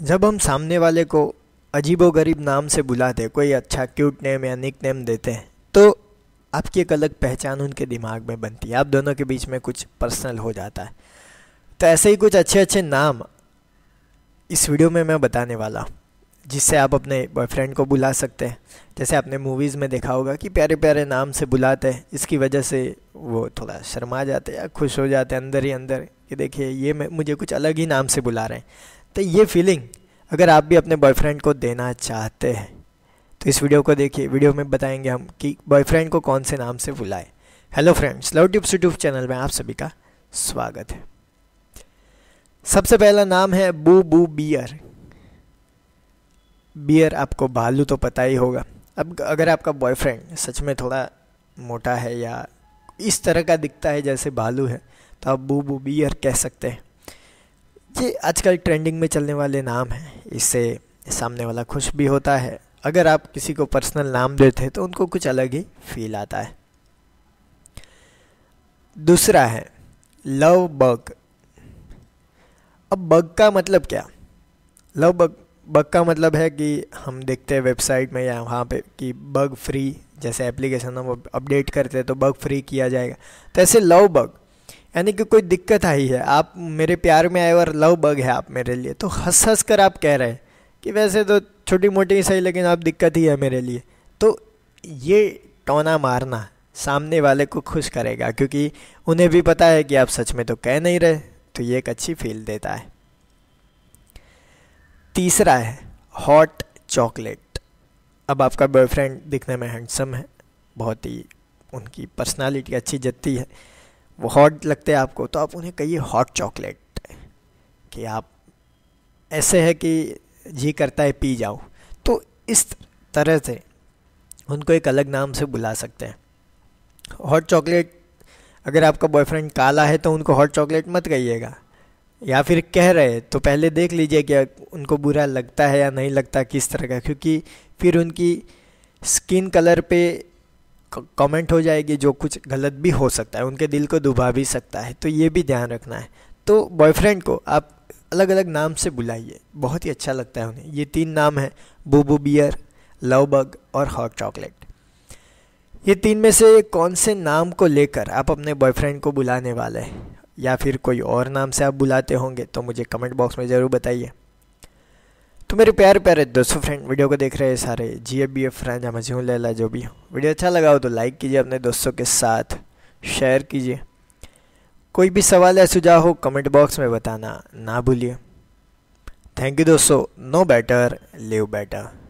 जब हम सामने वाले को अजीबो गरीब नाम से बुलाते कोई अच्छा क्यूट नेम या निक नेम देते हैं तो आपकी एक अलग पहचान उनके दिमाग में बनती है आप दोनों के बीच में कुछ पर्सनल हो जाता है तो ऐसे ही कुछ अच्छे अच्छे नाम इस वीडियो में मैं बताने वाला हूँ जिससे आप अपने बॉयफ्रेंड को बुला सकते हैं जैसे आपने मूवीज़ में देखा होगा कि प्यारे प्यारे नाम से बुलाते हैं इसकी वजह से वो थोड़ा शर्मा जाते हैं या खुश हो जाते हैं अंदर ही अंदर कि देखिए ये मैं मुझे कुछ अलग ही नाम से बुला रहे हैं तो ये फीलिंग अगर आप भी अपने बॉयफ्रेंड को देना चाहते हैं तो इस वीडियो को देखिए वीडियो में बताएंगे हम कि बॉयफ्रेंड को कौन से नाम से बुलाएं hello friends love tips YouTube channel में आप सभी का स्वागत है सबसे पहला नाम है बू बू बियर बियर आपको भालू तो पता ही होगा अब अगर आपका बॉयफ्रेंड सच में थोड़ा मोटा है या इस तरह का दिखता है जैसे भालू है तो आप बू बू बियर कह सकते हैं देखिए आजकल ट्रेंडिंग में चलने वाले नाम हैं इससे सामने वाला खुश भी होता है अगर आप किसी को पर्सनल नाम देते हैं तो उनको कुछ अलग ही फील आता है दूसरा है लव बग अब बग का मतलब क्या लव बग बग का मतलब है कि हम देखते हैं वेबसाइट में या वहाँ पे कि बग फ्री जैसे एप्लीकेशन हम अपडेट करते हैं तो बग फ्री किया जाएगा तो ऐसे लव बग यानी कि कोई दिक्कत आई है आप मेरे प्यार में आए और लव बग है आप मेरे लिए तो हंस हंस कर आप कह रहे हैं कि वैसे तो छोटी मोटी ही सही लेकिन आप दिक्कत ही है मेरे लिए तो ये टोना मारना सामने वाले को खुश करेगा क्योंकि उन्हें भी पता है कि आप सच में तो कह नहीं रहे तो ये एक अच्छी फील देता है तीसरा है हॉट चॉकलेट अब आपका बॉयफ्रेंड दिखने में हैंडसम है बहुत ही उनकी पर्सनालिटी अच्छी जत्ती है वो हॉट लगते हैं आपको तो आप उन्हें कहिए हॉट चॉकलेट कि आप ऐसे है कि जी करता है पी जाओ तो इस तरह से उनको एक अलग नाम से बुला सकते हैं हॉट चॉकलेट अगर आपका बॉयफ्रेंड काला है तो उनको हॉट चॉकलेट मत कहिएगा या फिर कह रहे तो पहले देख लीजिए कि उनको बुरा लगता है या नहीं लगता किस तरह का क्योंकि फिर उनकी स्किन कलर पे कमेंट हो जाएगी जो कुछ गलत भी हो सकता है उनके दिल को दुबा भी सकता है तो ये भी ध्यान रखना है तो बॉयफ्रेंड को आप अलग अलग नाम से बुलाइए बहुत ही अच्छा लगता है उन्हें ये तीन नाम हैं बूबू बियर लव बग और हॉट चॉकलेट ये तीन में से कौन से नाम को लेकर आप अपने बॉयफ्रेंड को बुलाने वाले हैं या फिर कोई और नाम से आप बुलाते होंगे तो मुझे कमेंट बॉक्स में ज़रूर बताइए तो मेरे प्यारे प्यारे दोस्तों फ्रेंड वीडियो को देख रहे हैं सारे जी ए बी एफ फ्रेंड हम हसीन लैला जो भी हो वीडियो अच्छा लगा हो तो लाइक कीजिए अपने दोस्तों के साथ शेयर कीजिए कोई भी सवाल या सुझाव हो कमेंट बॉक्स में बताना ना भूलिए थैंक यू दोस्तों नो बेटर लिव बेटर